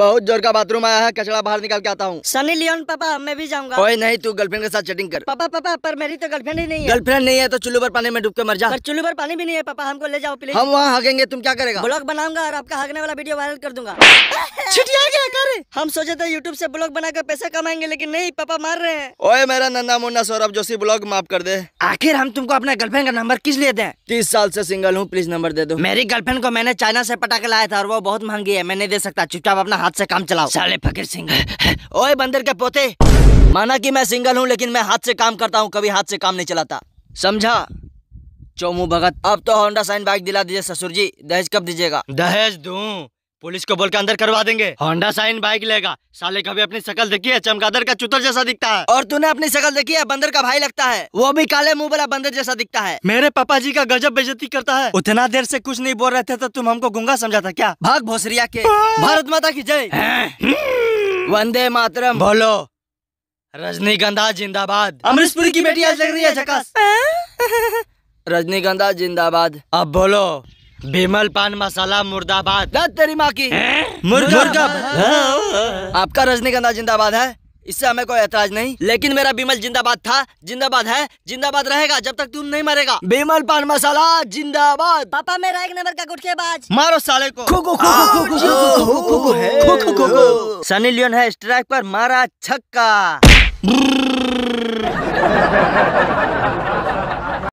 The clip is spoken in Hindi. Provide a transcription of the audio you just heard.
बहुत जोर का बाथरूम आया है कचरा बाहर निकाल के आता हूँ सनी लियोन पापा मैं भी जाऊंगा ओए नहीं तू गर्लफ्रेंड के साथ चैटिंग कर पापा पापा पर मेरी तो गर्लफ्रेंड ही नहीं है गर्लफ्रेंड नहीं है तो चुल्लू पर पानी में डूब के मर जा पर चुल्लू पर पानी भी नहीं है पापा हमको ले जाओ प्लीज हम वहाँ हगेंगे तुम क्या करेगा ब्लॉग बनाऊंगा और आपका हगने वाला वीडियो वायरल कर दूंगा हम सोचे थे यूट्यूब से ब्लॉग बनाकर पैसा कमाएंगे लेकिन नहीं पापा मार रहे हैं ओए मेरा नन्ना मुन्ना सौरभ जोशी ब्लॉग माफ कर दे आखिर हम तुमको अपना गर्लफ्रेंड का नंबर किस लिए दें तीस साल से सिंगल हूँ प्लीज नंबर दे दो मेरी गर्लफ्रेंड को मैंने चाइना से पटा लाया था और वो बहुत महंगी है मैं नहीं दे सकता चुपचाप अपना हाथ से काम चलाओ साले फकीर सिंह ओए बंदर के पोते माना की मैं सिंगल हूँ लेकिन मैं हाथ से काम करता हूँ कभी हाथ से काम नहीं चलाता समझा चोमू भगत अब तो होंडा साइन बाइक दिला दीजिए ससुर जी दहेज कब दीजिएगा दहेज दू पुलिस को बोल के अंदर करवा देंगे होंडा साइन बाइक लेगा साले कभी अपनी शकल देखी है चमगादड़ का चुतर जैसा दिखता है और तूने अपनी शकल देखी है बंदर का भाई लगता है वो भी काले मुंह वाला बंदर जैसा दिखता है मेरे पापा जी का गजब बेजती करता है उतना देर से कुछ नहीं बोल रहे थे तो तुम हमको गुंगा समझा था क्या भाग भोसरिया के हाँ। भारत माता की जय हाँ। वंदे मातरम बोलो रजनीगंधा जिंदाबाद अमृतपुरी की बेटी आज लग रही है रजनीगंधा जिंदाबाद अब बोलो बिमल पान मसाला मुर्दाबाद तेरी माँ की मुर्दाबाद आपका रजनीकांत जिंदाबाद है इससे हमें कोई ऐतराज नहीं लेकिन मेरा बिमल जिंदाबाद था जिंदाबाद है जिंदाबाद रहेगा जब तक तुम नहीं मरेगा बिमल पान मसाला जिंदाबाद पापा मेरा एक नंबर का बाज मारो साले को सनी लियोन है स्ट्राइक पर मारा छक्का